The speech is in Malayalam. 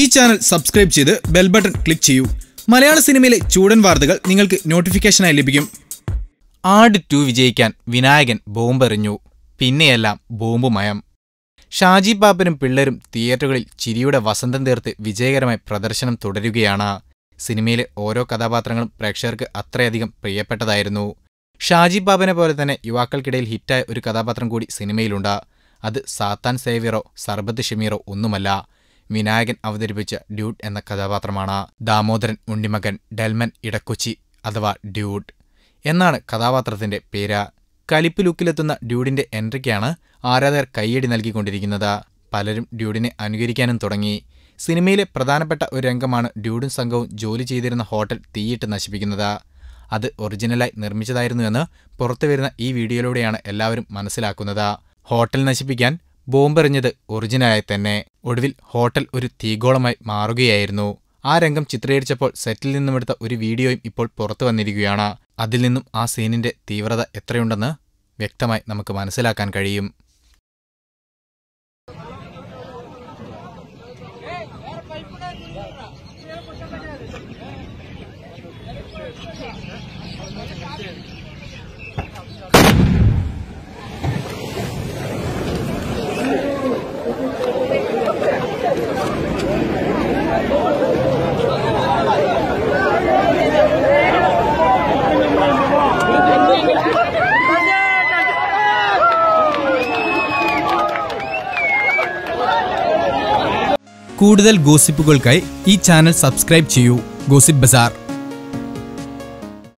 ഈ ചാനൽ സബ്സ്ക്രൈബ് ചെയ്ത് ബെൽ ബട്ടൺ ക്ലിക്ക് ചെയ്യൂ മലയാള സിനിമയിലെ ചൂടൻ വാർത്തകൾ നിങ്ങൾക്ക് നോട്ടിഫിക്കേഷനായി ലഭിക്കും ആട് ടു വിജയിക്കാൻ വിനായകൻ ബോംബെറിഞ്ഞു പിന്നെയെല്ലാം ബോംബുമയം ഷാജി പാപ്പനും പിള്ളേരും തിയേറ്ററുകളിൽ ചിരിയുടെ വസന്തം തീർത്ത് വിജയകരമായി പ്രദർശനം തുടരുകയാണ് സിനിമയിലെ ഓരോ കഥാപാത്രങ്ങളും പ്രേക്ഷകർക്ക് അത്രയധികം പ്രിയപ്പെട്ടതായിരുന്നു ഷാജി പാപ്പനെ പോലെ തന്നെ യുവാക്കൾക്കിടയിൽ ഹിറ്റായ ഒരു കഥാപാത്രം കൂടി സിനിമയിലുണ്ട് അത് സാത്താൻ സേവിയറോ സർബത്ത് ഷമീറോ ഒന്നുമല്ല വിനായകൻ അവതരിപ്പിച്ച ഡ്യൂട്ട് എന്ന കഥാപാത്രമാണ് ദാമോദരൻ ഉണ്ണിമകൻ ഡെൽമൻ ഇടക്കൊച്ചി അഥവാ ഡ്യൂട്ട് എന്നാണ് കഥാപാത്രത്തിന്റെ പേര് കലിപ്പ് ലുക്കിലെത്തുന്ന ഡ്യൂഡിന്റെ എൻട്രിക്കാണ് ആരാധകർ കൈയടി നൽകിക്കൊണ്ടിരിക്കുന്നത് പലരും ഡ്യൂഡിനെ അനുകരിക്കാനും തുടങ്ങി സിനിമയിലെ പ്രധാനപ്പെട്ട ഒരു രംഗമാണ് ഡ്യൂഡും സംഘവും ജോലി ചെയ്തിരുന്ന ഹോട്ടൽ തീയിട്ട് നശിപ്പിക്കുന്നത് അത് ഒറിജിനലായി നിർമ്മിച്ചതായിരുന്നുവെന്ന് പുറത്തു വരുന്ന ഈ വീഡിയോയിലൂടെയാണ് എല്ലാവരും മനസ്സിലാക്കുന്നത് ഹോട്ടൽ നശിപ്പിക്കാൻ ബോംബെറിഞ്ഞത് ഒറിജിനായി തന്നെ ഒടുവിൽ ഹോട്ടൽ ഒരു തീഗോളമായി മാറുകയായിരുന്നു ആ രംഗം ചിത്രീകരിച്ചപ്പോൾ സെറ്റിൽ നിന്നുമെടുത്ത ഒരു വീഡിയോയും ഇപ്പോൾ പുറത്തു വന്നിരിക്കുകയാണ് അതിൽ നിന്നും ആ സീനിന്റെ തീവ്രത എത്രയുണ്ടെന്ന് വ്യക്തമായി നമുക്ക് മനസ്സിലാക്കാൻ കഴിയും കൂടുതൽ ഗോസിപ്പുകൾക്കായി ഈ ചാനൽ സബ്സ്ക്രൈബ് ചെയ്യൂ ഗോസിപ്പ് ബസാർ